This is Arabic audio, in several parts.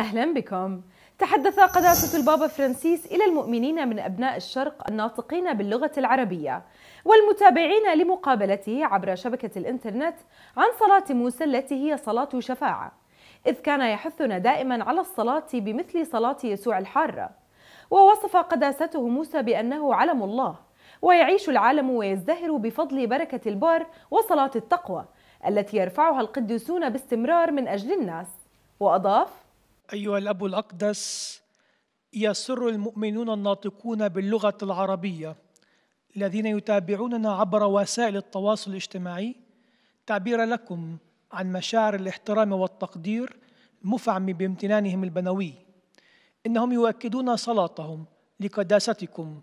أهلا بكم تحدث قداسة البابا فرانسيس إلى المؤمنين من أبناء الشرق الناطقين باللغة العربية والمتابعين لمقابلته عبر شبكة الإنترنت عن صلاة موسى التي هي صلاة شفاعة إذ كان يحثنا دائما على الصلاة بمثل صلاة يسوع الحارة ووصف قداسته موسى بأنه علم الله ويعيش العالم ويزدهر بفضل بركة البار وصلاة التقوى التي يرفعها القديسون باستمرار من أجل الناس وأضاف أيها الأب الأقدس يسر المؤمنون الناطقون باللغة العربية الذين يتابعوننا عبر وسائل التواصل الاجتماعي تعبير لكم عن مشاعر الاحترام والتقدير المفعم بامتنانهم البنوي إنهم يؤكدون صلاتهم لقداستكم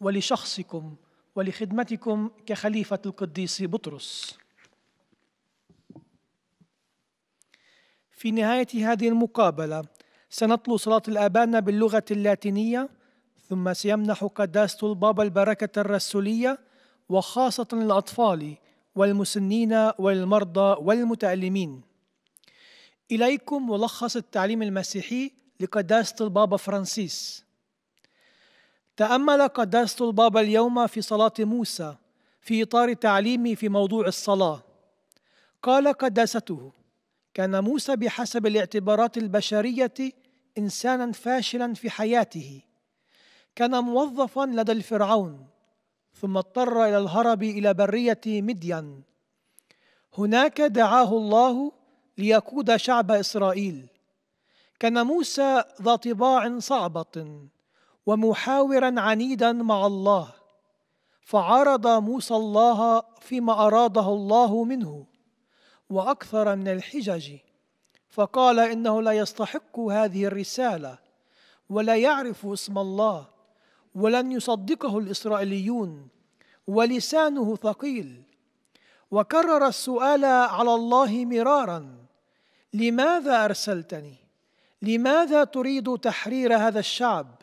ولشخصكم ولخدمتكم كخليفة القديس بطرس في نهاية هذه المقابلة سنتلو صلاة الآبان باللغة اللاتينية ثم سيمنح قداسة البابا البركة الرسولية وخاصة للأطفال والمسنين والمرضى والمتألمين إليكم ملخص التعليم المسيحي لقداسة البابا فرانسيس تأمل قداسة البابا اليوم في صلاة موسى في إطار تعليمي في موضوع الصلاة قال قداسته كان موسى بحسب الاعتبارات البشريه انسانا فاشلا في حياته كان موظفا لدى الفرعون ثم اضطر الى الهرب الى بريه مدين هناك دعاه الله ليقود شعب اسرائيل كان موسى ذا طباع صعبه ومحاورا عنيدا مع الله فعارض موسى الله فيما اراده الله منه واكثر من الحجج فقال انه لا يستحق هذه الرساله ولا يعرف اسم الله ولن يصدقه الاسرائيليون ولسانه ثقيل وكرر السؤال على الله مرارا لماذا ارسلتني لماذا تريد تحرير هذا الشعب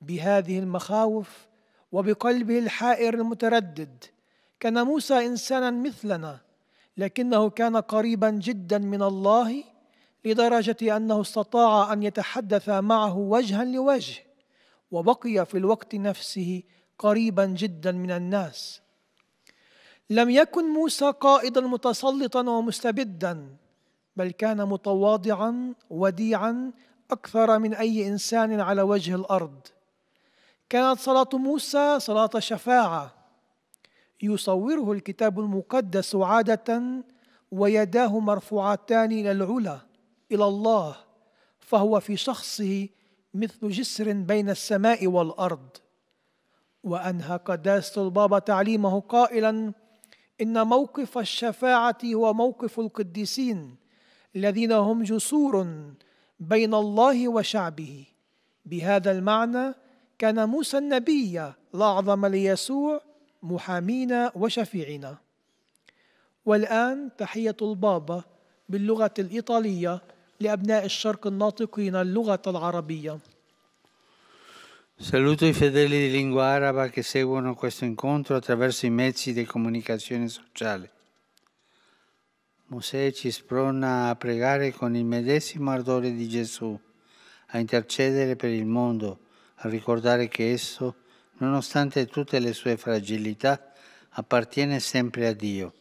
بهذه المخاوف وبقلبه الحائر المتردد كان موسى انسانا مثلنا لكنه كان قريبا جدا من الله لدرجة أنه استطاع أن يتحدث معه وجها لوجه وبقي في الوقت نفسه قريبا جدا من الناس لم يكن موسى قائدا متسلطا ومستبدا بل كان متواضعا وديعا أكثر من أي إنسان على وجه الأرض كانت صلاة موسى صلاة شفاعة يصوره الكتاب المقدس عاده ويداه مرفوعتان الى العلا الى الله فهو في شخصه مثل جسر بين السماء والارض وانهى قداسه البابا تعليمه قائلا ان موقف الشفاعه هو موقف القديسين الذين هم جسور بين الله وشعبه بهذا المعنى كان موسى النبي الأعظم ليسوع محامينا وشفيعنا والآن تحية البابا باللغة الإيطالية لأبناء الشرق الناطقين اللغة العربية Saluto i fedeli di lingua araba che seguono questo incontro attraverso i mezzi di comunicazione sociale. Mosè ci sprona a pregare con il medesimo ardore di Gesù, a intercedere per il mondo, a ricordare che esso nonostante tutte le sue fragilità, appartiene sempre a Dio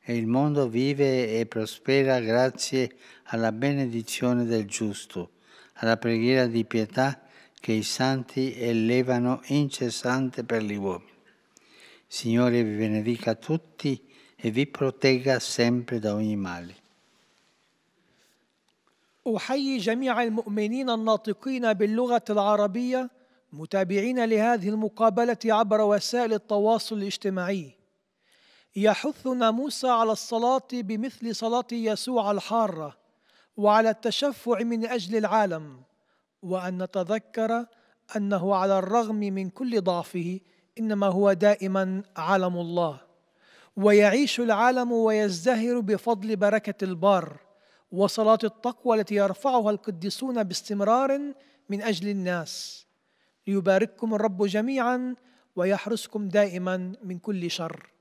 e il mondo vive e prospera grazie alla benedizione del giusto, alla preghiera di pietà che i santi elevano incessante per gli uomini. Signore vi benedica tutti e vi protegga sempre da ogni male. أحيي جميع المؤمنين الناطقين باللغة العربية متابعين لهذه المقابلة عبر وسائل التواصل الاجتماعي يحثنا موسى على الصلاة بمثل صلاة يسوع الحارة وعلى التشفع من أجل العالم وأن نتذكر أنه على الرغم من كل ضعفه إنما هو دائما عالم الله ويعيش العالم ويزدهر بفضل بركة البار وصلاة التقوى التي يرفعها القديسون باستمرار من أجل الناس ليبارككم الرب جميعا ويحرسكم دائما من كل شر